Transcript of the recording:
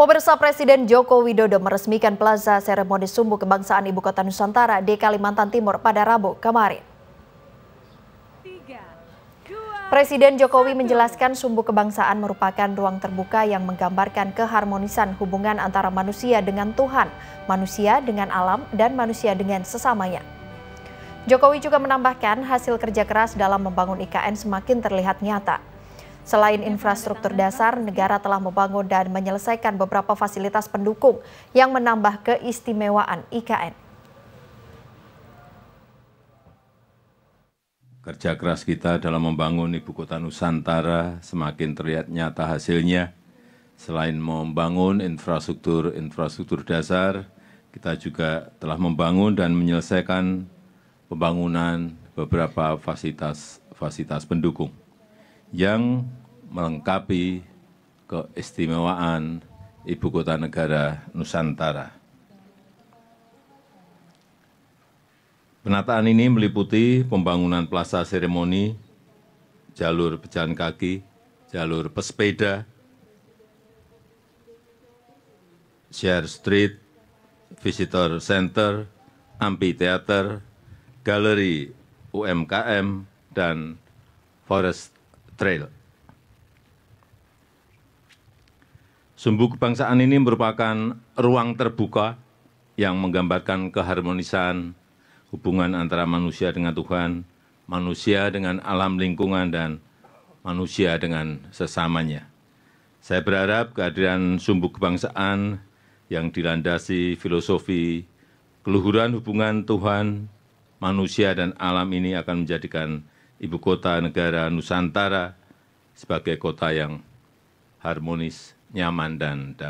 Pemirsa Presiden Joko Widodo meresmikan plaza seremoni sumbu kebangsaan Ibu Kota Nusantara di Kalimantan Timur pada Rabu kemarin. Presiden Jokowi menjelaskan sumbu kebangsaan merupakan ruang terbuka yang menggambarkan keharmonisan hubungan antara manusia dengan Tuhan, manusia dengan alam, dan manusia dengan sesamanya. Jokowi juga menambahkan hasil kerja keras dalam membangun IKN semakin terlihat nyata. Selain infrastruktur dasar, negara telah membangun dan menyelesaikan beberapa fasilitas pendukung yang menambah keistimewaan IKN. Kerja keras kita dalam membangun ibu kota Nusantara semakin terlihat nyata hasilnya. Selain membangun infrastruktur-infrastruktur dasar, kita juga telah membangun dan menyelesaikan pembangunan beberapa fasilitas fasilitas pendukung yang melengkapi keistimewaan ibu kota negara Nusantara. Penataan ini meliputi pembangunan plaza seremoni, jalur pejalan kaki, jalur pesepeda, share street, visitor center, amphitheater, galeri UMKM, dan forest trail. Sumbu kebangsaan ini merupakan ruang terbuka yang menggambarkan keharmonisan hubungan antara manusia dengan Tuhan, manusia dengan alam lingkungan, dan manusia dengan sesamanya. Saya berharap kehadiran sumbu kebangsaan yang dilandasi filosofi keluhuran hubungan Tuhan, manusia, dan alam ini akan menjadikan ibu kota negara nusantara sebagai kota yang harmonis nyaman dan damai